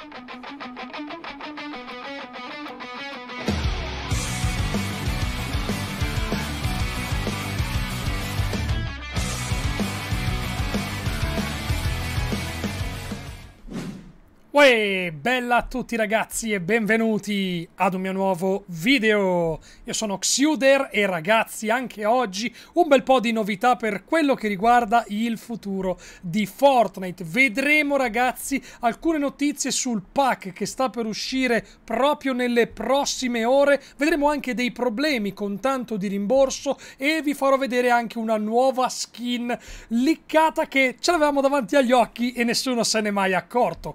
フフフフフ。Uè, bella a tutti ragazzi e benvenuti ad un mio nuovo video! Io sono Xuder e ragazzi anche oggi un bel po' di novità per quello che riguarda il futuro di Fortnite. Vedremo ragazzi alcune notizie sul pack che sta per uscire proprio nelle prossime ore, vedremo anche dei problemi con tanto di rimborso e vi farò vedere anche una nuova skin liccata che ce l'avevamo davanti agli occhi e nessuno se n'è mai accorto.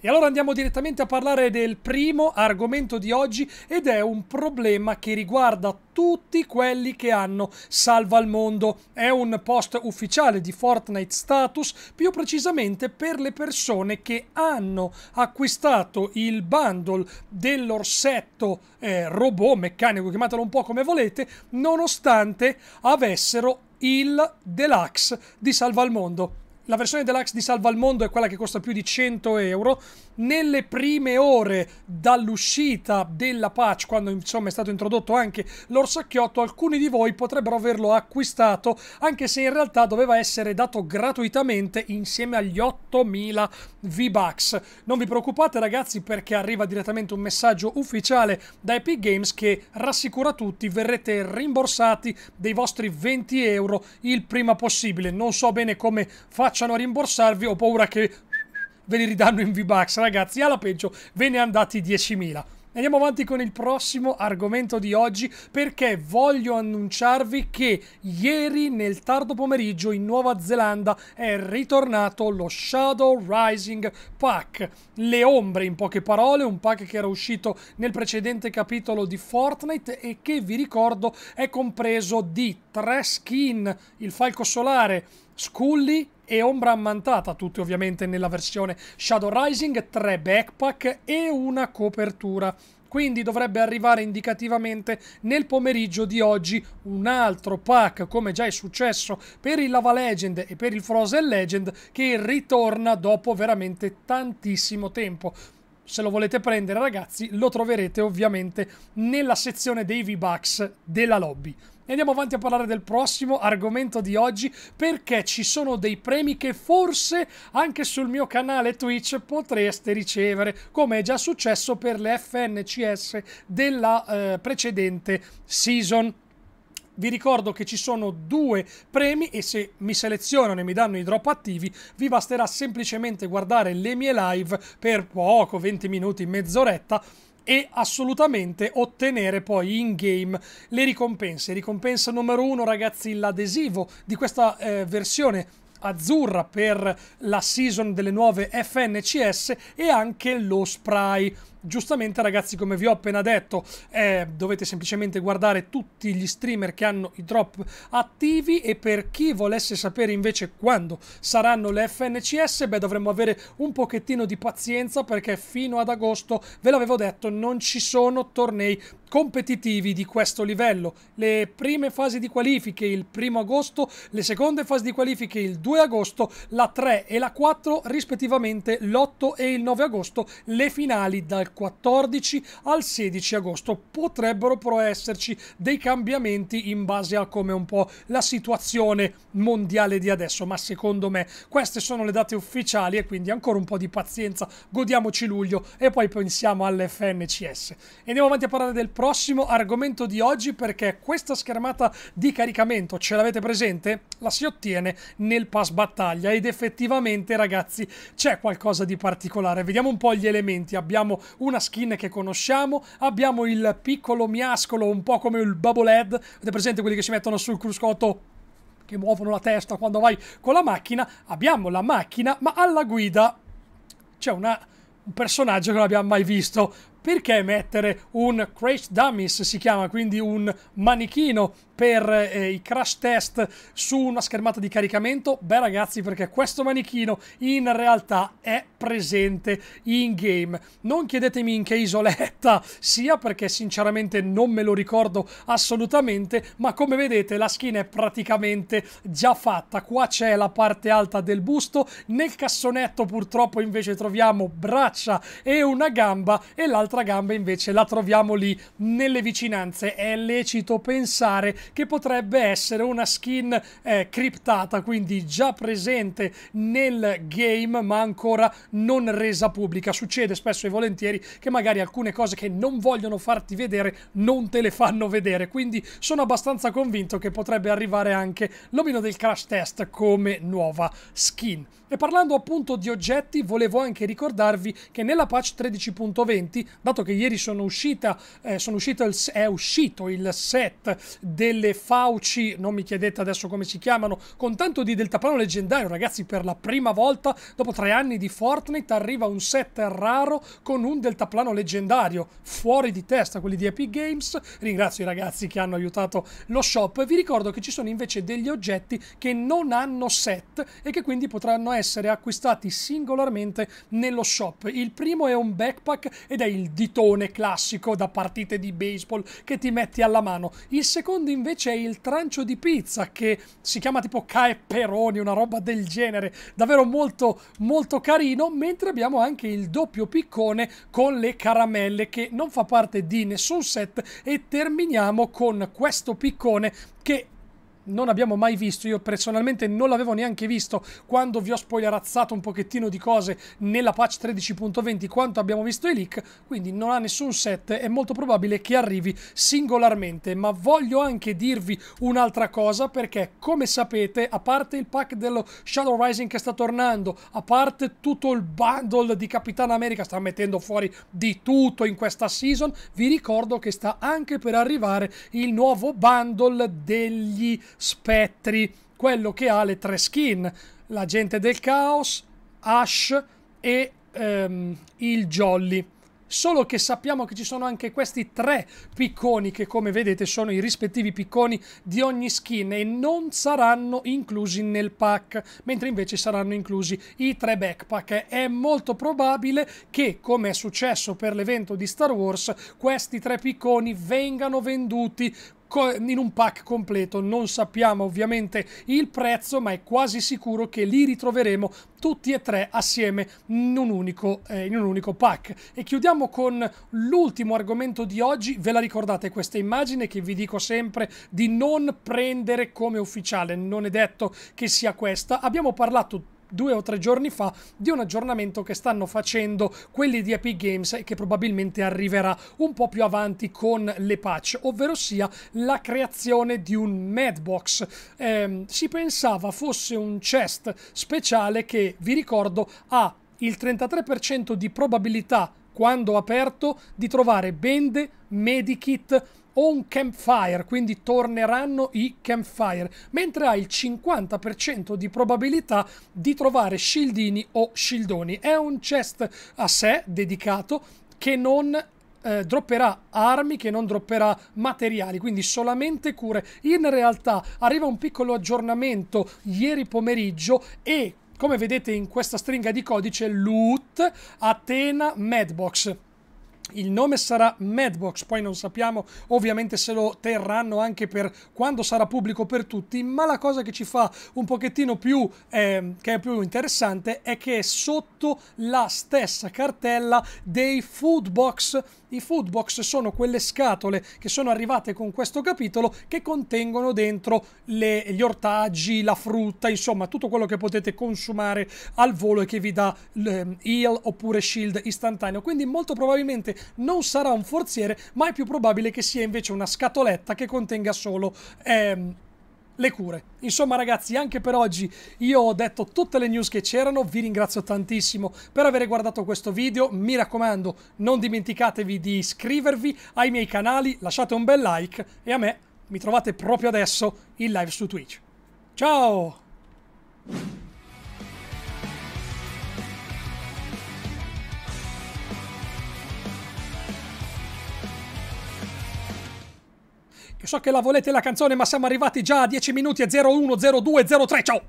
E allora andiamo direttamente a parlare del primo argomento di oggi ed è un problema che riguarda tutti quelli che hanno Salva al Mondo. È un post ufficiale di Fortnite Status, più precisamente per le persone che hanno acquistato il bundle dell'orsetto eh, robot meccanico, chiamatelo un po' come volete, nonostante avessero il deluxe di Salva al Mondo la versione deluxe di Salva al Mondo è quella che costa più di 100 euro. Nelle prime ore dall'uscita della patch, quando insomma è stato introdotto anche l'orsacchiotto, alcuni di voi potrebbero averlo acquistato, anche se in realtà doveva essere dato gratuitamente insieme agli 8000 V-Bucks. Non vi preoccupate ragazzi perché arriva direttamente un messaggio ufficiale da Epic Games che rassicura tutti, verrete rimborsati dei vostri 20 euro il prima possibile. Non so bene come faccio facciano a rimborsarvi, ho paura che ve li ridanno in V-Bucks, ragazzi, alla peggio ve ne andati 10.000. Andiamo avanti con il prossimo argomento di oggi perché voglio annunciarvi che ieri nel tardo pomeriggio in Nuova Zelanda è ritornato lo Shadow Rising Pack, le ombre in poche parole, un pack che era uscito nel precedente capitolo di Fortnite e che vi ricordo è compreso di tre skin, il falco solare, Scully e Ombra Ammantata, tutte ovviamente nella versione Shadow Rising, tre backpack e una copertura. Quindi dovrebbe arrivare indicativamente nel pomeriggio di oggi un altro pack, come già è successo per il Lava Legend e per il Frozen Legend, che ritorna dopo veramente tantissimo tempo se lo volete prendere ragazzi lo troverete ovviamente nella sezione dei V-Bucks della lobby. E andiamo avanti a parlare del prossimo argomento di oggi perché ci sono dei premi che forse anche sul mio canale Twitch potreste ricevere, come è già successo per le FNCS della eh, precedente season. Vi ricordo che ci sono due premi e se mi selezionano e mi danno i drop attivi, vi basterà semplicemente guardare le mie live per poco, 20 minuti, mezz'oretta e assolutamente ottenere poi in game le ricompense. Ricompensa numero uno, ragazzi, l'adesivo di questa eh, versione azzurra per la season delle nuove FNCS e anche lo spray giustamente ragazzi come vi ho appena detto eh, dovete semplicemente guardare tutti gli streamer che hanno i drop attivi e per chi volesse sapere invece quando saranno le FNCS beh dovremmo avere un pochettino di pazienza perché fino ad agosto ve l'avevo detto non ci sono tornei competitivi di questo livello. Le prime fasi di qualifiche il primo agosto, le seconde fasi di qualifiche il 2 agosto, la 3 e la 4 rispettivamente l'8 e il 9 agosto, le finali dal 14 al 16 agosto. Potrebbero però esserci dei cambiamenti in base a come un po' la situazione mondiale di adesso, ma secondo me queste sono le date ufficiali e quindi ancora un po' di pazienza, godiamoci luglio e poi pensiamo all'FNCS. Andiamo avanti a parlare del prossimo argomento di oggi perché questa schermata di caricamento, ce l'avete presente? La si ottiene nel pass battaglia ed effettivamente ragazzi c'è qualcosa di particolare. Vediamo un po' gli elementi. Abbiamo una skin che conosciamo, abbiamo il piccolo miascolo un po' come il Babolet, avete presente quelli che si mettono sul cruscotto che muovono la testa quando vai con la macchina, abbiamo la macchina, ma alla guida c'è una, un personaggio che non abbiamo mai visto. Perché mettere un Crash Dummies, si chiama, quindi un manichino per eh, i crash test su una schermata di caricamento? Beh ragazzi perché questo manichino in realtà è presente in game. Non chiedetemi in che isoletta sia perché sinceramente non me lo ricordo assolutamente, ma come vedete la skin è praticamente già fatta. Qua c'è la parte alta del busto, nel cassonetto purtroppo invece troviamo braccia e una gamba e l'altra gamba invece la troviamo lì nelle vicinanze. È lecito pensare che potrebbe essere una skin eh, criptata, quindi già presente nel game ma ancora non resa pubblica. Succede spesso e volentieri che magari alcune cose che non vogliono farti vedere non te le fanno vedere, quindi sono abbastanza convinto che potrebbe arrivare anche l'omino del crash test come nuova skin. E parlando appunto di oggetti, volevo anche ricordarvi che nella patch 13.20, dato che ieri sono uscita, eh, sono uscito il, è uscito il set del quelle Fauci, non mi chiedete adesso come si chiamano, con tanto di deltaplano leggendario, ragazzi, per la prima volta dopo tre anni di Fortnite arriva un set raro con un deltaplano leggendario, fuori di testa quelli di Epic Games. Ringrazio i ragazzi che hanno aiutato lo shop. Vi ricordo che ci sono invece degli oggetti che non hanno set e che quindi potranno essere acquistati singolarmente nello shop. Il primo è un backpack ed è il ditone classico da partite di baseball che ti metti alla mano. Il secondo invece invece è il trancio di pizza che si chiama tipo caepperoni, una roba del genere, davvero molto molto carino, mentre abbiamo anche il doppio piccone con le caramelle che non fa parte di nessun set e terminiamo con questo piccone che non abbiamo mai visto. Io personalmente non l'avevo neanche visto quando vi ho spoilerazzato un pochettino di cose nella patch 13.20 quanto abbiamo visto i leak, quindi non ha nessun set, è molto probabile che arrivi singolarmente, ma voglio anche dirvi un'altra cosa perché come sapete, a parte il pack dello Shadow Rising che sta tornando, a parte tutto il bundle di Capitan America sta mettendo fuori di tutto in questa season, vi ricordo che sta anche per arrivare il nuovo bundle degli spettri, quello che ha le tre skin, l'agente del caos, Ash e ehm, il Jolly. Solo che sappiamo che ci sono anche questi tre picconi che come vedete sono i rispettivi picconi di ogni skin e non saranno inclusi nel pack, mentre invece saranno inclusi i tre backpack. È molto probabile che, come è successo per l'evento di Star Wars, questi tre picconi vengano venduti in un pack completo. Non sappiamo ovviamente il prezzo, ma è quasi sicuro che li ritroveremo tutti e tre assieme in un unico, eh, in un unico pack. E chiudiamo con l'ultimo argomento di oggi. Ve la ricordate questa immagine che vi dico sempre di non prendere come ufficiale? Non è detto che sia questa. Abbiamo parlato due o tre giorni fa di un aggiornamento che stanno facendo quelli di Epic Games e che probabilmente arriverà un po' più avanti con le patch, ovvero sia la creazione di un Madbox. Eh, si pensava fosse un chest speciale che, vi ricordo, ha il 33% di probabilità quando aperto di trovare bende, medikit, o un campfire, quindi torneranno i campfire, mentre hai il 50% di probabilità di trovare shieldini o shieldoni. È un chest a sé dedicato che non eh, dropperà armi, che non dropperà materiali, quindi solamente cure. In realtà arriva un piccolo aggiornamento ieri pomeriggio e come vedete in questa stringa di codice loot Atena Madbox il nome sarà Madbox, poi non sappiamo ovviamente se lo terranno anche per quando sarà pubblico per tutti, ma la cosa che ci fa un pochettino più, eh, che è più interessante è che è sotto la stessa cartella dei food box. I food box sono quelle scatole che sono arrivate con questo capitolo che contengono dentro le, gli ortaggi, la frutta, insomma tutto quello che potete consumare al volo e che vi dà eh, heal oppure shield istantaneo. Quindi molto probabilmente non sarà un forziere, ma è più probabile che sia invece una scatoletta che contenga solo... Ehm, le cure. Insomma ragazzi, anche per oggi io ho detto tutte le news che c'erano, vi ringrazio tantissimo per aver guardato questo video, mi raccomando non dimenticatevi di iscrivervi ai miei canali, lasciate un bel like e a me mi trovate proprio adesso in live su Twitch. Ciao! so che la volete la canzone, ma siamo arrivati già a 10 minuti e 01, 02, 03. Ciao!